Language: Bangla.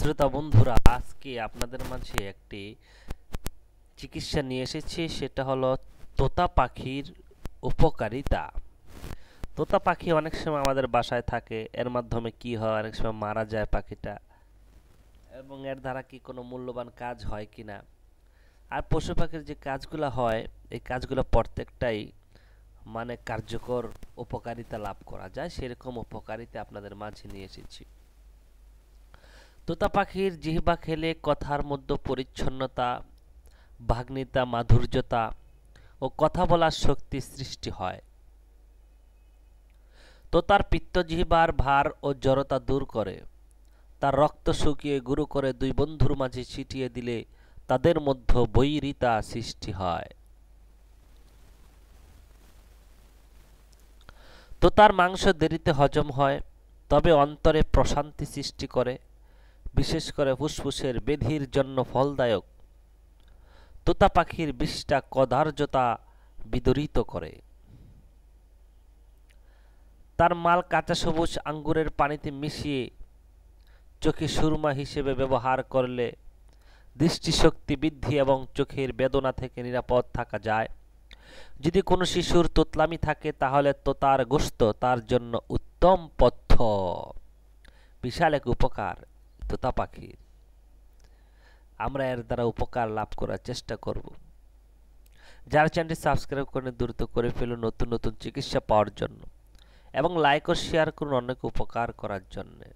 শ্রোতা বন্ধুরা আজকে আপনাদের মাঝে একটি চিকিৎসা নিয়ে এসেছি সেটা হলো তোতা পাখির উপকারিতা তোতা পাখি অনেক সময় আমাদের বাসায় থাকে এর মাধ্যমে কি হয় অনেক সময় মারা যায় পাখিটা এবং এর দ্বারা কি কোনো মূল্যবান কাজ হয় কি না আর পশু পাখির যে কাজগুলো হয় এই কাজগুলো প্রত্যেকটাই মানে কার্যকর উপকারিতা লাভ করা যায় সেরকম উপকারিতা আপনাদের মাঝে নিয়ে এসেছি তোতা পাখির জিহবা খেলে কথার মধ্যে পরিচ্ছন্নতা ভাগ্নিতা মাধুর্যতা ও কথা বলার শক্তি সৃষ্টি হয় তোতার পিত্তজিহ্বার ভার ও জড়তা দূর করে তার রক্ত শুকিয়ে গুরু করে দুই বন্ধুর মাঝে ছিটিয়ে দিলে তাদের মধ্যে বৈরিতা সৃষ্টি হয় তোতার মাংস দেরিতে হজম হয় তবে অন্তরে প্রশান্তি সৃষ্টি করে বিশেষ করে ফুসফুসের বেধির জন্য ফলদায়ক তোতা পাখির বিষটা কদার্যতা বিদরিত করে তার মাল কাঁচা সবুজ আঙ্গুরের পানিতে মিশিয়ে চোখে সুরমা হিসেবে ব্যবহার করলে দৃষ্টিশক্তি বৃদ্ধি এবং চোখের বেদনা থেকে নিরাপদ থাকা যায় যদি কোনো শিশুর তোতলামি থাকে তাহলে তোতার গোস্ত তার জন্য উত্তম পথ্য বিশাল এক উপকার তোতা পাখির আমরা এর দ্বারা উপকার লাভ করার চেষ্টা করব যারা চ্যানেলটি সাবস্ক্রাইব করেন দ্রুত করে ফেলুন নতুন নতুন চিকিৎসা পাওয়ার জন্য এবং লাইক ও শেয়ার করুন অনেক উপকার করার জন্যে